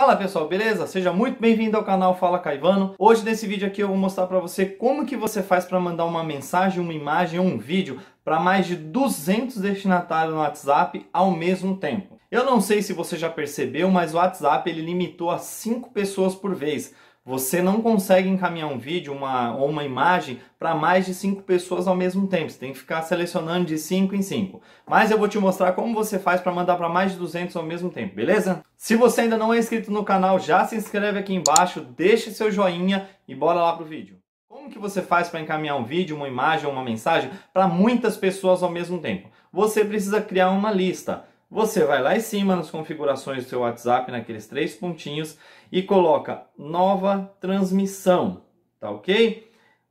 Fala pessoal, beleza? Seja muito bem-vindo ao canal Fala Caivano. Hoje nesse vídeo aqui eu vou mostrar para você como que você faz para mandar uma mensagem, uma imagem ou um vídeo para mais de 200 destinatários no WhatsApp ao mesmo tempo. Eu não sei se você já percebeu, mas o WhatsApp ele limitou a 5 pessoas por vez. Você não consegue encaminhar um vídeo uma, ou uma imagem para mais de 5 pessoas ao mesmo tempo. Você tem que ficar selecionando de 5 em 5. Mas eu vou te mostrar como você faz para mandar para mais de 200 ao mesmo tempo, beleza? Se você ainda não é inscrito no canal, já se inscreve aqui embaixo, deixa seu joinha e bora lá pro vídeo. Como que você faz para encaminhar um vídeo, uma imagem ou uma mensagem para muitas pessoas ao mesmo tempo? Você precisa criar uma lista. Você vai lá em cima nas configurações do seu WhatsApp, naqueles três pontinhos, e coloca nova transmissão, tá ok?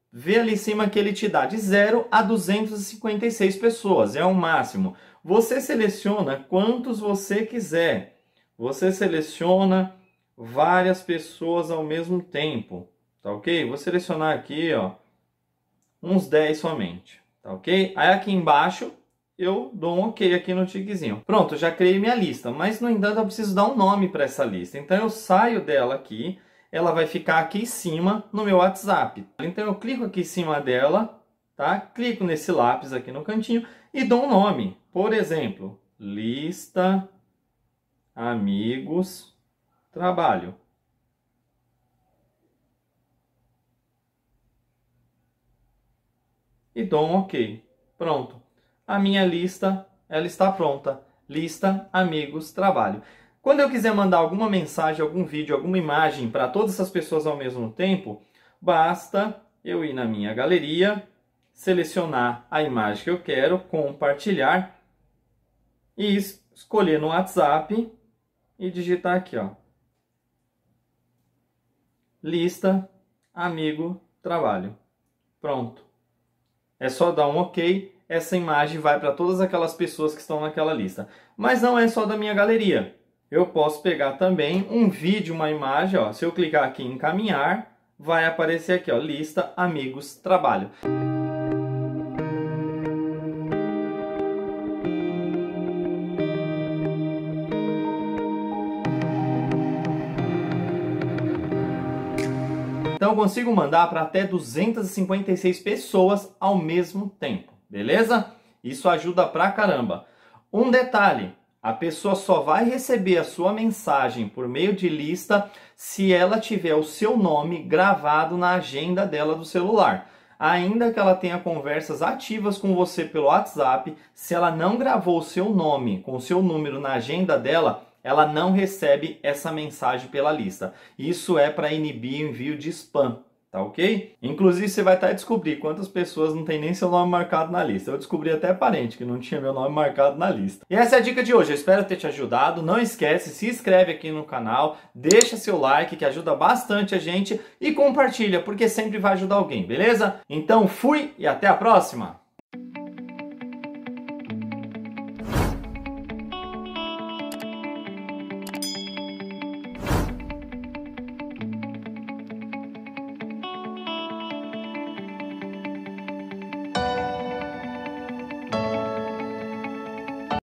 Vê ali em cima que ele te dá de 0 a 256 pessoas, é o máximo. Você seleciona quantos você quiser. Você seleciona várias pessoas ao mesmo tempo, tá ok? Vou selecionar aqui, ó, uns 10 somente, tá ok? Aí aqui embaixo eu dou um OK aqui no tiquezinho. Pronto, já criei minha lista, mas no entanto eu preciso dar um nome para essa lista. Então eu saio dela aqui, ela vai ficar aqui em cima no meu WhatsApp. Então eu clico aqui em cima dela, tá? Clico nesse lápis aqui no cantinho e dou um nome. Por exemplo, lista amigos trabalho. E dou um OK. Pronto a minha lista ela está pronta. Lista, amigos, trabalho. Quando eu quiser mandar alguma mensagem, algum vídeo, alguma imagem para todas essas pessoas ao mesmo tempo, basta eu ir na minha galeria, selecionar a imagem que eu quero, compartilhar e escolher no WhatsApp e digitar aqui, ó. Lista, amigo, trabalho. Pronto. É só dar um OK essa imagem vai para todas aquelas pessoas que estão naquela lista. Mas não é só da minha galeria. Eu posso pegar também um vídeo, uma imagem, ó. Se eu clicar aqui em encaminhar, vai aparecer aqui, ó, lista amigos trabalho. Então eu consigo mandar para até 256 pessoas ao mesmo tempo. Beleza? Isso ajuda pra caramba. Um detalhe, a pessoa só vai receber a sua mensagem por meio de lista se ela tiver o seu nome gravado na agenda dela do celular. Ainda que ela tenha conversas ativas com você pelo WhatsApp, se ela não gravou o seu nome com o seu número na agenda dela, ela não recebe essa mensagem pela lista. Isso é para inibir o envio de spam, tá ok? Inclusive você vai estar descobrir quantas pessoas não tem nem seu nome marcado na lista. Eu descobri até parente que não tinha meu nome marcado na lista. E essa é a dica de hoje, eu espero ter te ajudado. Não esquece, se inscreve aqui no canal, deixa seu like que ajuda bastante a gente e compartilha, porque sempre vai ajudar alguém, beleza? Então fui e até a próxima!